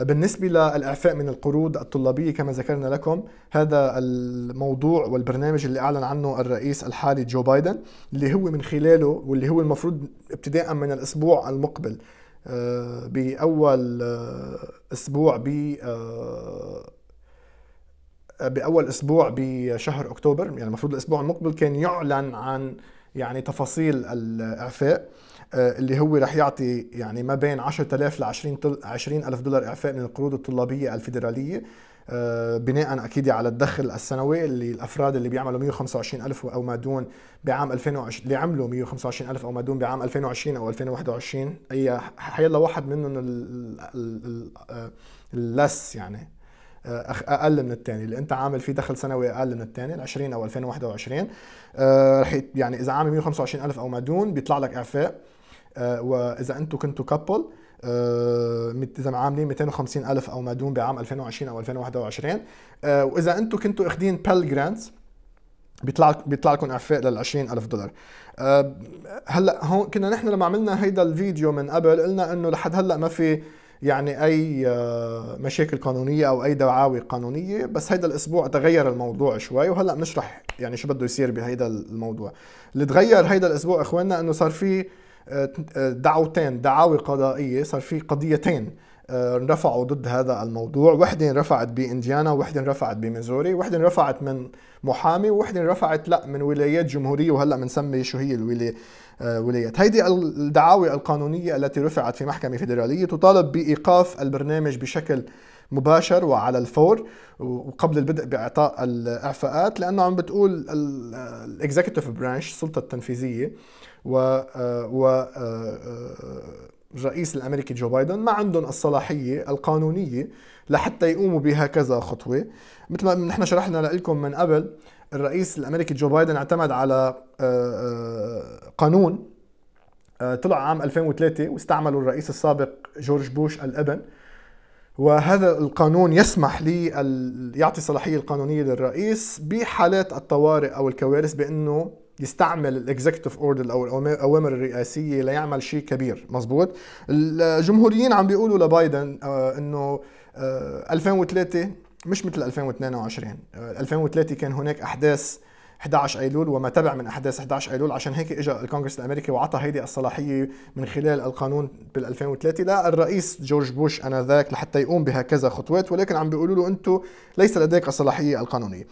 بالنسبة للإعفاء من القروض الطلابية كما ذكرنا لكم هذا الموضوع والبرنامج اللي أعلن عنه الرئيس الحالي جو بايدن اللي هو من خلاله واللي هو المفروض ابتداء من الأسبوع المقبل آه، بأول آه، أسبوع ب آه، بأول أسبوع بشهر أكتوبر يعني المفروض الأسبوع المقبل كان يعلن عن يعني تفاصيل الإعفاء آه، اللي هو رح يعطي يعني ما بين 10000 ل 20 20000 دولار اعفاء من القروض الطلابيه الفيدراليه آه، بناء اكيد على الدخل السنوي اللي الافراد اللي بيعملوا 125000 او ما دون بعام 2020 اللي عملوا 125000 او ما دون بعام 2020 او 2021 اي حيلا واحد منهم آه، اللس يعني اقل من الثاني اللي انت عامل فيه دخل سنوي اقل من الثاني ال 20 او 2021 رح يعني اذا عامل 125000 او ما دون بيطلع لك اعفاء آه، واذا انتم كنتوا كابل آه، اذا عاملين 250 الف او ما دون بعام 2020 او 2021 آه، واذا انتم كنتوا اخذين بال جرانتس بيطلع بيطلع لكم اعفاء لل 20000 دولار هلا هون كنا نحن لما عملنا هيدا الفيديو من قبل قلنا انه لحد هلا ما في يعني اي مشاكل قانونيه او اي دعاوي قانونيه بس هيدا الاسبوع تغير الموضوع شوي وهلا بنشرح يعني شو بده يصير بهيدا الموضوع اللي تغير هيدا الاسبوع اخواننا انه صار في آه، آه، دعوتين دعاوى قضائية صار في قضيتين آه، رفعوا ضد هذا الموضوع وحدة رفعت بإنديانا واحدة رفعت بميزوري واحدة رفعت من محامي واحدة رفعت لا من ولايات جمهورية وهلأ بنسمي شو هي الولايات هيدي الدعاوى القانونية التي رفعت في محكمة فيدرالية تطالب بإيقاف البرنامج بشكل مباشر وعلى الفور وقبل البدء باعطاء الاعفاءات لانه عم بتقول الاكزيكتيف برانش السلطه التنفيذيه و و الرئيس الامريكي جو بايدن ما عندهم الصلاحيه القانونيه لحتى يقوموا بهكذا خطوه مثل ما نحن شرحنا لكم من قبل الرئيس الامريكي جو بايدن اعتمد على آه، آه، قانون آه، طلع عام 2003 واستعمله الرئيس السابق جورج بوش الابن وهذا القانون يسمح لي يعطي صلاحية القانونية للرئيس بحالات الطوارئ أو الكوارث بأنه يستعمل الاكزكتيف اوردر او الاوامر الرئاسيه ليعمل شيء كبير مزبوط الجمهوريين عم بيقولوا لبايدن آه، انه 2003 آه، مش مثل 2022 2003 آه، كان هناك احداث 11 ايلول وما تبع من احداث 11 ايلول عشان هيك اجى الكونغرس الامريكي وعطى هيدي الصلاحيه من خلال القانون بال 2003 للرئيس جورج بوش انذاك لحتى يقوم بهكذا خطوات ولكن عم بيقولوا له انتم ليس لديك الصلاحيه القانونيه.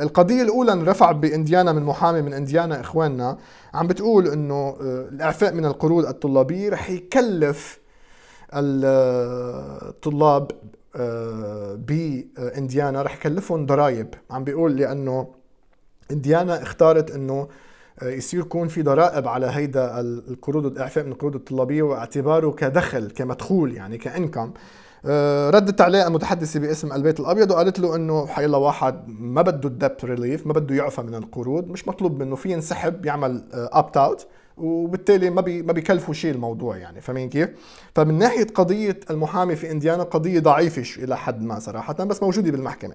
القضيه الاولى انرفع بانديانا من محامي من انديانا اخواننا عم بتقول انه آه، الاعفاء من القروض الطلابيه رح يكلف الطلاب آه، آه، بانديانا رح يكلفهم ضرائب عم بيقول لانه انديانا اختارت انه آه، يصير يكون في ضرائب على هيدا القروض الاعفاء من القروض الطلابيه واعتباره كدخل كمدخول يعني كانكم آه، ردت عليه المتحدثه باسم البيت الابيض وقالت له انه حي الله واحد ما بده الدبت ريليف ما بده يعفى من القروض مش مطلوب منه في ينسحب يعمل ابت آه، اوت وبالتالي ما بي ما بيكلفوا شيء الموضوع يعني فاهمين كيف؟ فمن ناحيه قضيه المحامي في انديانا قضيه ضعيفه الى حد ما صراحه بس موجوده بالمحكمه.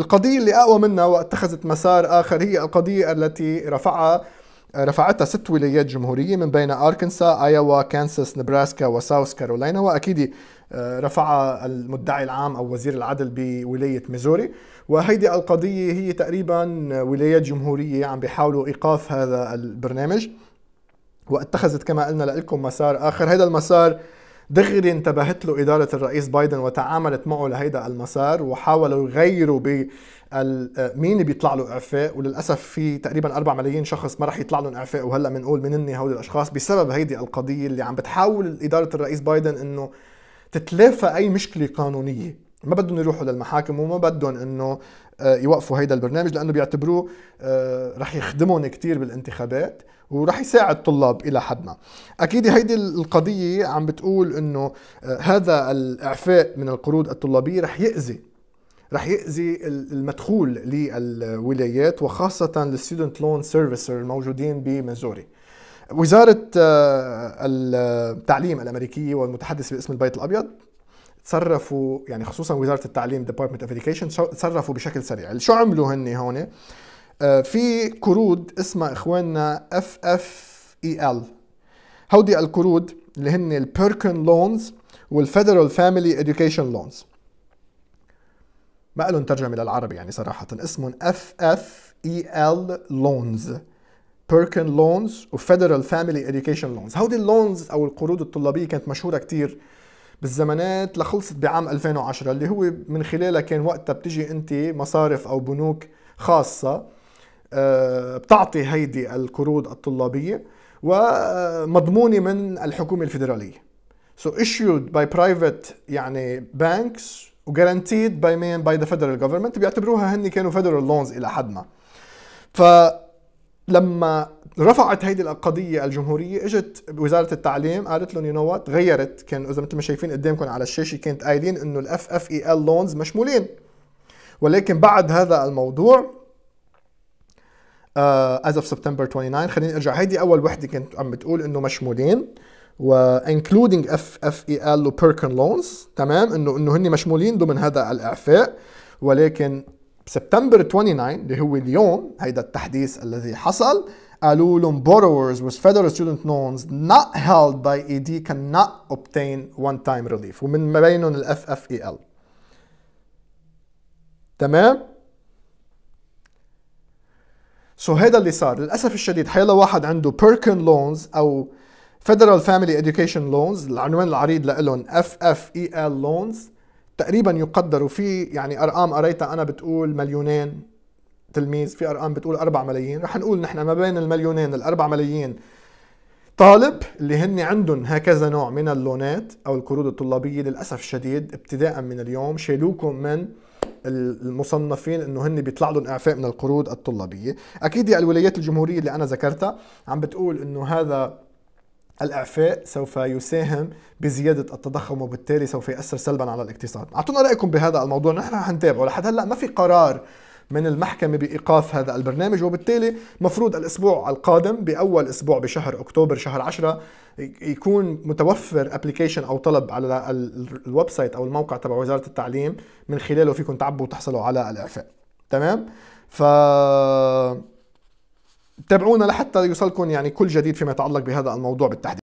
القضيه اللي اقوى منها واتخذت مسار اخر هي القضيه التي رفعها رفعتها ست ولايات جمهوريه من بين اركنسا، ايوا، كانساس، نبراسكا وساوث كارولينا واكيد آه، رفعها المدعي العام او وزير العدل بولايه ميزوري وهيدي القضيه هي تقريبا ولايات جمهوريه عم بيحاولوا ايقاف هذا البرنامج واتخذت كما قلنا لكم مسار اخر هذا المسار دغري انتبهت له إدارة الرئيس بايدن وتعاملت معه لهيدا المسار وحاولوا يغيروا ب مين بيطلع له اعفاء وللاسف في تقريبا 4 ملايين شخص ما راح يطلع لهم اعفاء وهلا بنقول منني هول الاشخاص بسبب هيدي القضيه اللي عم بتحاول اداره الرئيس بايدن انه تتلافى اي مشكله قانونيه ما بدهم يروحوا للمحاكم وما بدهم انه آه، يوقفوا هيدا البرنامج لانه بيعتبروه آه، رح يخدمهم كثير بالانتخابات ورح يساعد طلاب الى حد ما اكيد هيدي القضيه عم بتقول انه آه، هذا الاعفاء من القروض الطلابيه رح ياذي رح يأذي المدخول للولايات وخاصة للستودنت لون سيرفيسر الموجودين بميزوري وزارة التعليم الأمريكية والمتحدث باسم البيت الأبيض تصرفوا يعني خصوصا وزاره التعليم ديبارتمنت اوف اديوكيشن تصرفوا بشكل سريع شو عملوا هن هون آه، في كرود اسمها اخواننا اف اف اي ال هودي الكرود اللي هن البيركن لونز والفيدرال فاميلي اديوكيشن لونز ما لهم ترجمه للعربي يعني صراحه اسمهم اف اف اي ال لونز بيركن لونز وفيدرال فاميلي اديوكيشن لونز هودي اللونز او القروض الطلابيه كانت مشهوره كثير بالزمانات لخلصت بعام 2010 اللي هو من خلالها كان وقتها بتجي انت مصارف او بنوك خاصه آه، بتعطي هيدي القروض الطلابيه ومضمونه من الحكومه الفيدراليه so issued by private يعني banks guaranteed by مين by the federal government بيعتبروها هن كانوا federal loans الى حد ما فلما رفعت هيدي القضيه الجمهوريه اجت وزاره التعليم قالت لهم يو نو وات غيرت كان اذا مثل ما شايفين قدامكم على الشاشه كانت قايلين انه الاف اف اي ال لونز e مشمولين ولكن بعد هذا الموضوع از اوف سبتمبر 29 خليني ارجع هيدي اول وحده كانت عم بتقول انه مشمولين و including اف اف اي ال وبيركن لونز تمام انه انه هن مشمولين ضمن هذا الاعفاء ولكن سبتمبر 29 اللي هو اليوم هيدا التحديث الذي حصل Alulum borrowers with federal student loans not held by ED cannot obtain one-time relief ومن ما بينهم ال FFEL تمام سو so هذا اللي صار للاسف الشديد حيلا واحد عنده بيركن لونز او فيدرال فاميلي اديوكيشن لونز العنوان العريض لهم اف اف اي ال لونز تقريبا يقدروا في يعني ارقام قريتها انا بتقول مليونين تلميذ في ارقام بتقول 4 ملايين رح نقول نحن ما بين المليونين ال4 ملايين طالب اللي هن عندهم هكذا نوع من اللونات او القروض الطلابيه للاسف الشديد ابتداء من اليوم شيلوكم من المصنفين انه هن بيطلع لهم اعفاء من القروض الطلابيه، اكيد يا الولايات الجمهوريه اللي انا ذكرتها عم بتقول انه هذا الاعفاء سوف يساهم بزياده التضخم وبالتالي سوف ياثر سلبا على الاقتصاد، اعطونا رايكم بهذا الموضوع نحن رح نتابعه لحد هلا ما في قرار من المحكمة بإيقاف هذا البرنامج وبالتالي مفروض الأسبوع القادم بأول أسبوع بشهر أكتوبر شهر 10 يكون متوفر ابلكيشن أو طلب على الويب سايت أو الموقع تبع وزارة التعليم من خلاله فيكم تعبوا وتحصلوا على الإعفاء تمام ف تابعونا لحتى يوصلكم يعني كل جديد فيما يتعلق بهذا الموضوع بالتحديد